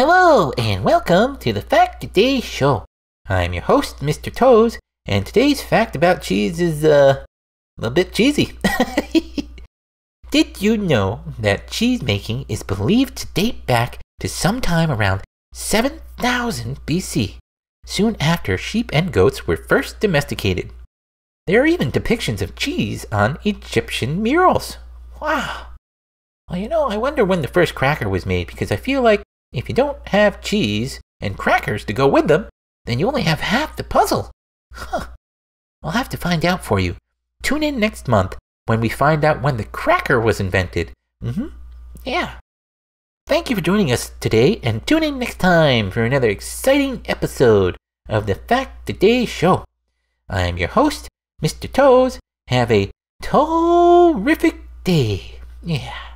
Hello and welcome to the Fact Day Show. I'm your host, Mr. Toes, and today's fact about cheese is, uh, a bit cheesy. Did you know that cheese making is believed to date back to sometime around 7000 BC, soon after sheep and goats were first domesticated? There are even depictions of cheese on Egyptian murals. Wow. Well, you know, I wonder when the first cracker was made because I feel like if you don't have cheese and crackers to go with them, then you only have half the puzzle. Huh. I'll have to find out for you. Tune in next month when we find out when the cracker was invented. Mm hmm. Yeah. Thank you for joining us today, and tune in next time for another exciting episode of the Fact Today Show. I am your host, Mr. Toes. Have a terrific day. Yeah.